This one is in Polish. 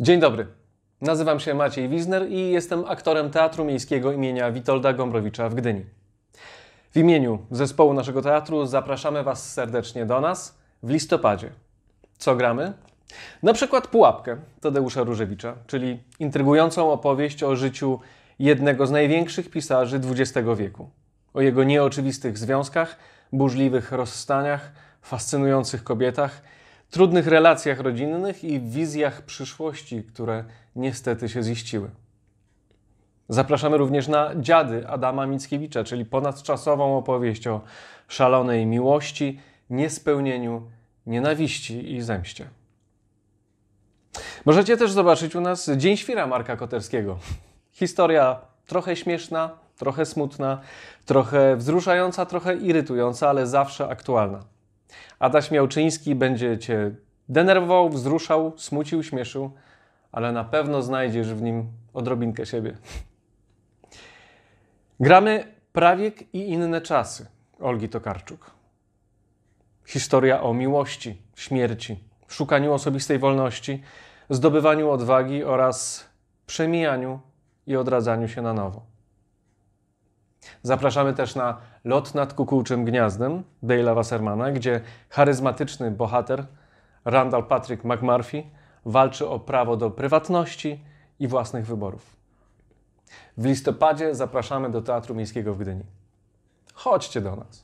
Dzień dobry. Nazywam się Maciej Wizner i jestem aktorem Teatru Miejskiego imienia Witolda Gombrowicza w Gdyni. W imieniu zespołu naszego teatru zapraszamy Was serdecznie do nas w listopadzie. Co gramy? Na przykład Pułapkę Tadeusza Różewicza, czyli intrygującą opowieść o życiu jednego z największych pisarzy XX wieku. O jego nieoczywistych związkach, burzliwych rozstaniach, fascynujących kobietach – trudnych relacjach rodzinnych i wizjach przyszłości, które niestety się ziściły. Zapraszamy również na Dziady Adama Mickiewicza, czyli ponadczasową opowieść o szalonej miłości, niespełnieniu, nienawiści i zemście. Możecie też zobaczyć u nas Dzień Świra Marka Koterskiego. Historia trochę śmieszna, trochę smutna, trochę wzruszająca, trochę irytująca, ale zawsze aktualna. Adaś Miałczyński będzie Cię denerwował, wzruszał, smucił, śmieszył, ale na pewno znajdziesz w nim odrobinkę siebie. Gramy Prawiek i inne czasy Olgi Tokarczuk. Historia o miłości, śmierci, szukaniu osobistej wolności, zdobywaniu odwagi oraz przemijaniu i odradzaniu się na nowo. Zapraszamy też na Lot nad kukułczym gniazdem Dale'a Wassermana, gdzie charyzmatyczny bohater Randall Patrick McMurphy walczy o prawo do prywatności i własnych wyborów. W listopadzie zapraszamy do Teatru Miejskiego w Gdyni. Chodźcie do nas.